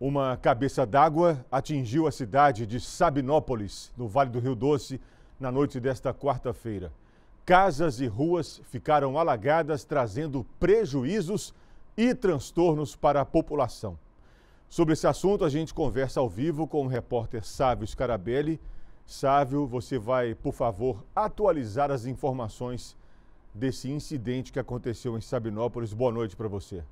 Uma cabeça d'água atingiu a cidade de Sabinópolis, no Vale do Rio Doce, na noite desta quarta-feira. Casas e ruas ficaram alagadas, trazendo prejuízos e transtornos para a população. Sobre esse assunto, a gente conversa ao vivo com o repórter Sávio Scarabelli. Sávio, você vai, por favor, atualizar as informações desse incidente que aconteceu em Sabinópolis. Boa noite para você.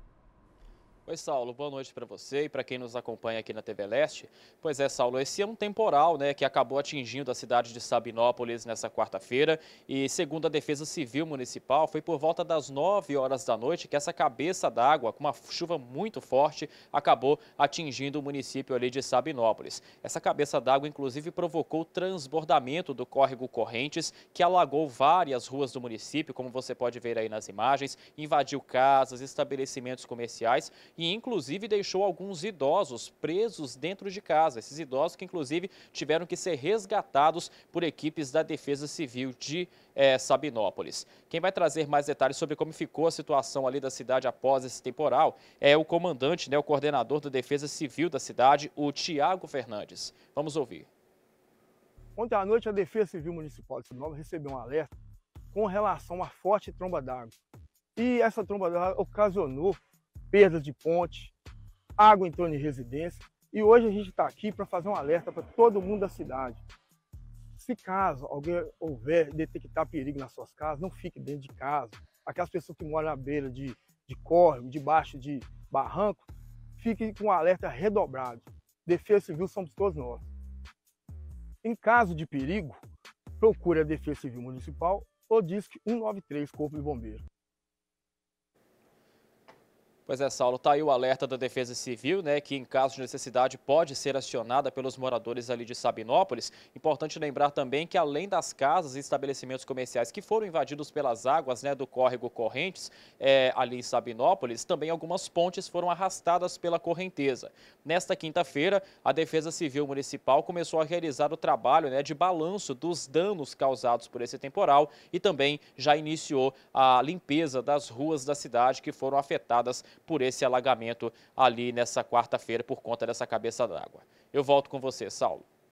Oi, Saulo, boa noite para você e para quem nos acompanha aqui na TV Leste. Pois é, Saulo, esse é um temporal né, que acabou atingindo a cidade de Sabinópolis nessa quarta-feira e, segundo a Defesa Civil Municipal, foi por volta das 9 horas da noite que essa cabeça d'água, com uma chuva muito forte, acabou atingindo o município ali de Sabinópolis. Essa cabeça d'água, inclusive, provocou o transbordamento do córrego Correntes, que alagou várias ruas do município, como você pode ver aí nas imagens, invadiu casas, estabelecimentos comerciais e inclusive deixou alguns idosos presos dentro de casa. Esses idosos que inclusive tiveram que ser resgatados por equipes da Defesa Civil de é, Sabinópolis. Quem vai trazer mais detalhes sobre como ficou a situação ali da cidade após esse temporal é o comandante, né, o coordenador da Defesa Civil da cidade, o Tiago Fernandes. Vamos ouvir. Ontem à noite, a Defesa Civil Municipal de Sinop recebeu um alerta com relação a uma forte tromba d'água. E essa tromba d'água ocasionou perdas de ponte, água em torno de residência. E hoje a gente está aqui para fazer um alerta para todo mundo da cidade. Se caso alguém houver detectar perigo nas suas casas, não fique dentro de casa. Aquelas pessoas que moram na beira de, de córrego, debaixo de barranco, fique com um alerta redobrado. Defesa Civil somos todos nós. Em caso de perigo, procure a Defesa Civil Municipal ou Disque 193 Corpo de Bombeiros. Pois é, Saulo, está aí o alerta da Defesa Civil, né, que em caso de necessidade pode ser acionada pelos moradores ali de Sabinópolis. Importante lembrar também que além das casas e estabelecimentos comerciais que foram invadidos pelas águas né, do córrego Correntes, é, ali em Sabinópolis, também algumas pontes foram arrastadas pela correnteza. Nesta quinta-feira, a Defesa Civil Municipal começou a realizar o trabalho né, de balanço dos danos causados por esse temporal e também já iniciou a limpeza das ruas da cidade que foram afetadas por esse alagamento ali nessa quarta-feira por conta dessa cabeça d'água. Eu volto com você, Saulo.